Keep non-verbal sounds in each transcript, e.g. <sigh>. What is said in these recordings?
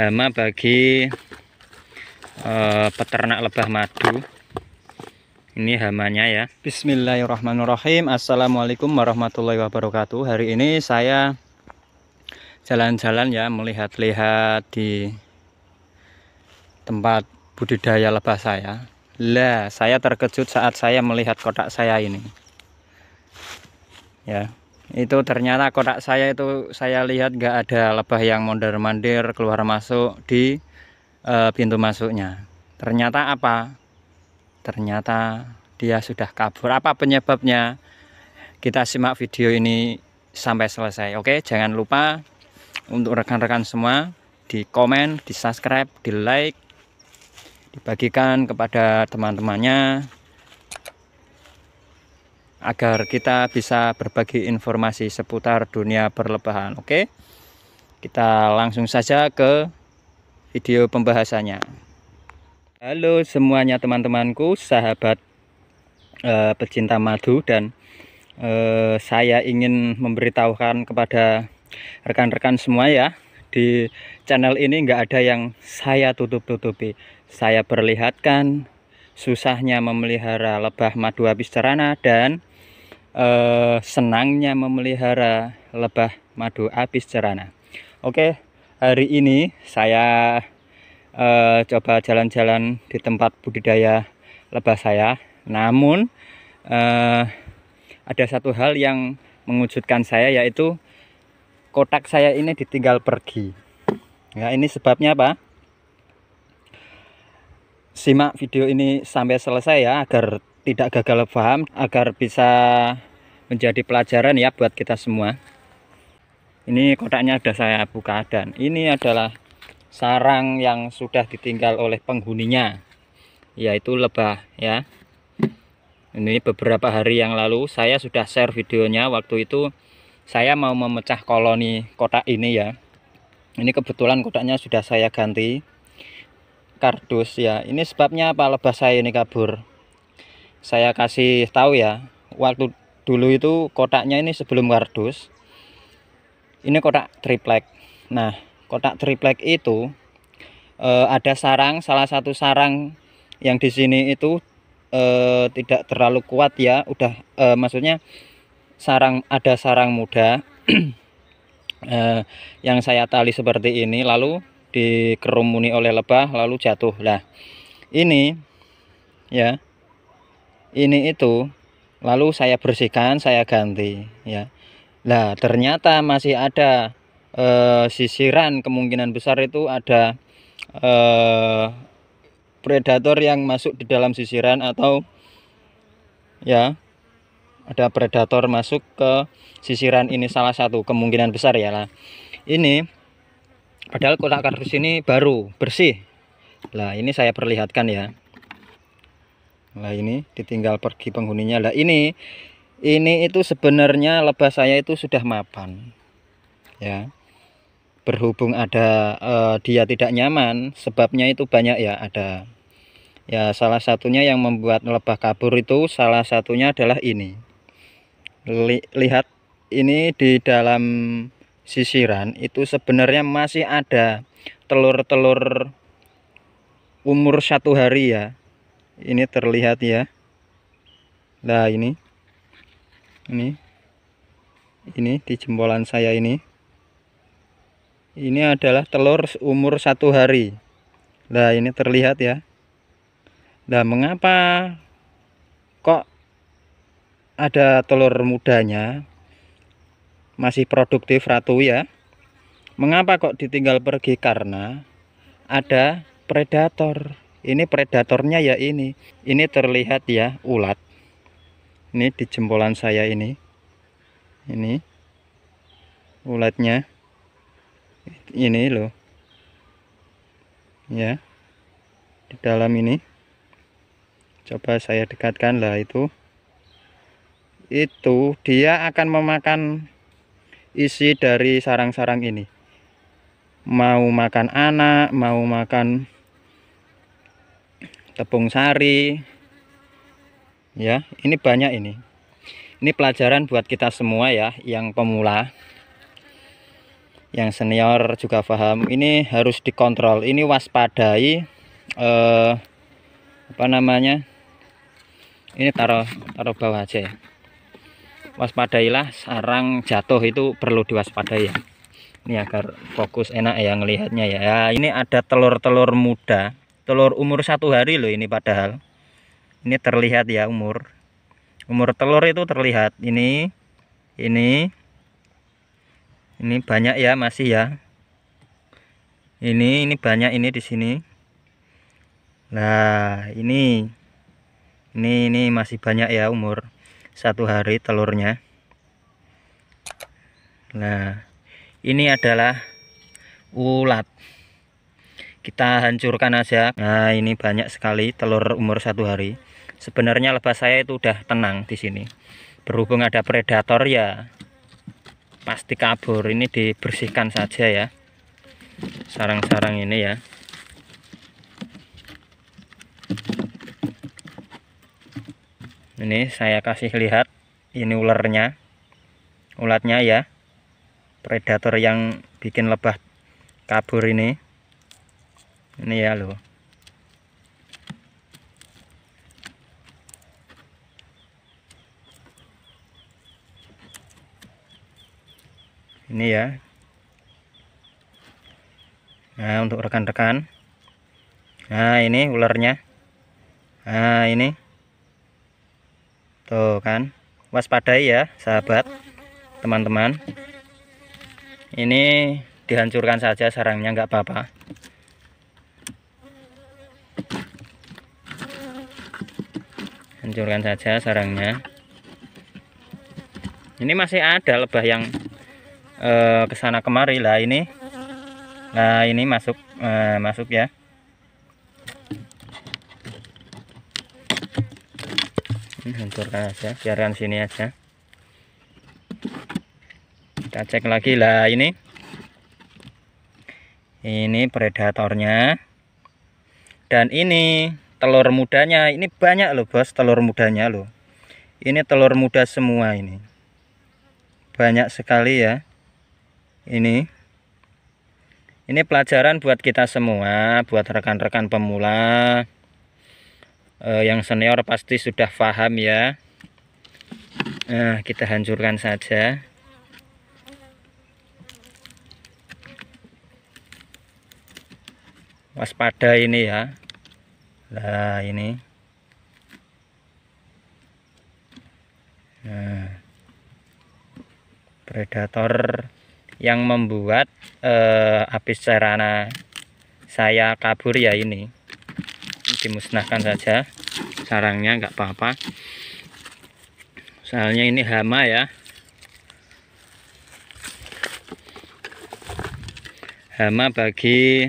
hama bagi eh, peternak lebah madu ini hamanya ya Bismillahirrahmanirrahim Assalamualaikum warahmatullahi wabarakatuh hari ini saya jalan-jalan ya melihat-lihat di tempat budidaya lebah saya lah saya terkejut saat saya melihat kotak saya ini ya itu ternyata kotak saya itu saya lihat gak ada lebah yang mondar-mandir keluar masuk di e, pintu masuknya ternyata apa ternyata dia sudah kabur apa penyebabnya kita simak video ini sampai selesai oke jangan lupa untuk rekan-rekan semua di komen di subscribe di like dibagikan kepada teman-temannya agar kita bisa berbagi informasi seputar dunia perlebahan, Oke, kita langsung saja ke video pembahasannya. Halo semuanya teman-temanku, sahabat eh, pecinta madu dan eh, saya ingin memberitahukan kepada rekan-rekan semua ya di channel ini nggak ada yang saya tutup-tutupi. Saya perlihatkan susahnya memelihara lebah madu habis cerana dan eh, senangnya memelihara lebah madu apis cerana. Oke, hari ini saya eh, coba jalan-jalan di tempat budidaya lebah saya. Namun eh, ada satu hal yang mengujudkan saya yaitu kotak saya ini ditinggal pergi. Ya, ini sebabnya apa? Simak video ini sampai selesai ya agar tidak gagal paham agar bisa menjadi pelajaran ya buat kita semua ini kotaknya sudah saya buka dan ini adalah sarang yang sudah ditinggal oleh penghuninya yaitu lebah ya ini beberapa hari yang lalu saya sudah share videonya waktu itu saya mau memecah koloni kotak ini ya ini kebetulan kotaknya sudah saya ganti kardus ya ini sebabnya apa lebah saya ini kabur saya kasih tahu ya waktu dulu itu kotaknya ini sebelum kardus ini kotak triplek nah kotak triplek itu e, ada sarang salah satu sarang yang di sini itu e, tidak terlalu kuat ya udah e, maksudnya sarang ada sarang muda e, <clears throat> yang saya tali seperti ini lalu dikerumuni oleh lebah lalu jatuh lah ini ya ini itu lalu saya bersihkan saya ganti ya Nah ternyata masih ada eh, sisiran kemungkinan besar itu ada eh, predator yang masuk di dalam sisiran atau ya ada predator masuk ke sisiran ini salah satu kemungkinan besar ya lah ini padahal kotak kardus ini baru bersih lah ini saya perlihatkan ya lah ini ditinggal pergi penghuninya lah ini ini itu sebenarnya lebah saya itu sudah mapan ya berhubung ada eh, dia tidak nyaman sebabnya itu banyak ya ada ya salah satunya yang membuat lebah kabur itu salah satunya adalah ini lihat ini di dalam sisiran itu sebenarnya masih ada telur-telur umur satu hari ya ini terlihat ya nah ini ini ini di jempolan saya ini ini adalah telur umur satu hari nah ini terlihat ya nah mengapa kok ada telur mudanya masih produktif ratu ya mengapa kok ditinggal pergi karena ada predator ini predatornya ya ini ini terlihat ya ulat ini di jempolan saya ini ini ulatnya ini loh ya di dalam ini coba saya dekatkan lah itu itu dia akan memakan isi dari sarang-sarang ini mau makan anak mau makan tepung sari ya ini banyak ini ini pelajaran buat kita semua ya yang pemula yang senior juga paham ini harus dikontrol ini waspadai eh, apa namanya ini taruh taruh bawah aja ya waspadailah sarang jatuh itu perlu diwaspadai ya ini agar fokus enak ya ngelihatnya ya, ya ini ada telur-telur muda telur umur satu hari loh ini padahal ini terlihat ya umur umur telur itu terlihat ini ini ini banyak ya masih ya ini ini banyak ini di sini nah ini ini ini masih banyak ya umur satu hari telurnya nah ini adalah ulat kita hancurkan aja nah ini banyak sekali telur umur satu hari sebenarnya lebah saya itu udah tenang di sini berhubung ada predator ya pasti kabur ini dibersihkan saja ya sarang-sarang ini ya ini saya kasih lihat ini ularnya ulatnya ya predator yang bikin lebah kabur ini ini ya lo. ini ya nah untuk rekan-rekan nah ini ularnya nah ini tuh kan waspadai ya sahabat teman-teman ini dihancurkan saja sarangnya nggak apa-apa hancurkan saja sarangnya ini masih ada lebah yang eh, kesana kemari lah ini nah ini masuk eh, masuk ya ini hancurkan saja biarkan sini aja kita cek lagi lah ini ini predatornya dan ini telur mudanya ini banyak loh bos telur mudanya loh ini telur muda semua ini banyak sekali ya ini ini pelajaran buat kita semua buat rekan-rekan pemula eh, yang senior pasti sudah paham ya nah kita hancurkan saja waspada ini ya Nah, ini. Nah. Predator yang membuat eh, apis cerana saya kabur ya ini. Dimusnahkan saja. Sarangnya nggak apa-apa. Soalnya ini hama ya. hama bagi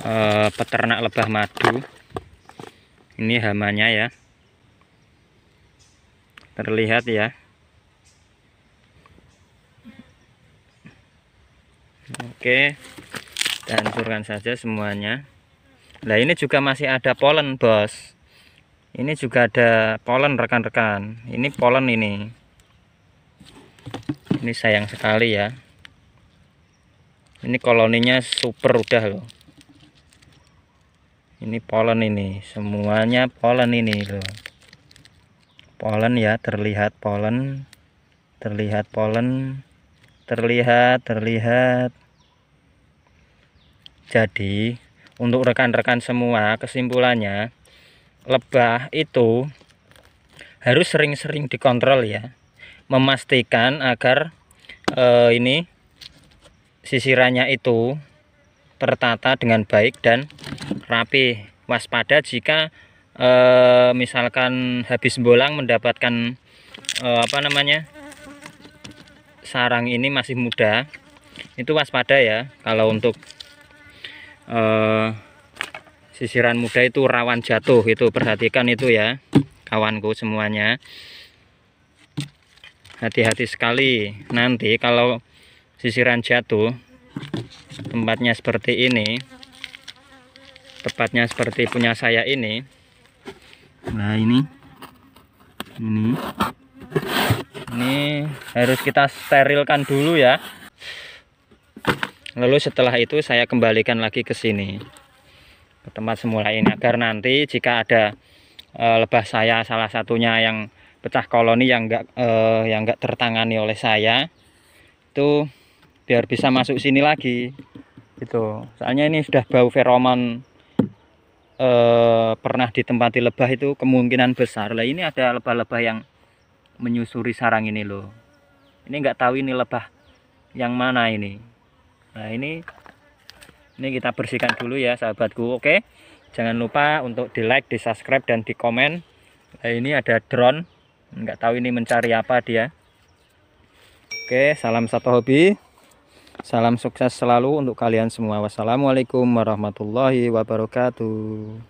Eh, peternak lebah madu ini hamanya ya terlihat ya oke kita hancurkan saja semuanya nah ini juga masih ada polen bos ini juga ada polen rekan-rekan ini polen ini ini sayang sekali ya ini koloninya super udah loh ini polen ini semuanya polen ini loh polen ya terlihat polen terlihat polen terlihat terlihat jadi untuk rekan-rekan semua kesimpulannya lebah itu harus sering-sering dikontrol ya memastikan agar eh, ini sisirannya itu tertata dengan baik dan rapi waspada jika e, misalkan habis bolang mendapatkan e, apa namanya sarang ini masih muda itu waspada ya kalau untuk e, sisiran muda itu rawan jatuh itu perhatikan itu ya kawanku semuanya hati-hati sekali nanti kalau sisiran jatuh tempatnya seperti ini tepatnya seperti punya saya ini nah ini ini ini harus kita sterilkan dulu ya lalu setelah itu saya kembalikan lagi ke sini ke tempat semula ini agar nanti jika ada e, lebah saya salah satunya yang pecah koloni yang enggak e, yang enggak tertangani oleh saya itu biar bisa masuk sini lagi gitu soalnya ini sudah bau feromon eh, pernah ditempati lebah itu kemungkinan besar lah ini ada lebah-lebah yang menyusuri sarang ini loh ini nggak tahu ini lebah yang mana ini nah ini ini kita bersihkan dulu ya sahabatku oke jangan lupa untuk di like di subscribe dan di komen nah, ini ada drone nggak tahu ini mencari apa dia oke salam satu hobi Salam sukses selalu untuk kalian semua. Wassalamualaikum warahmatullahi wabarakatuh.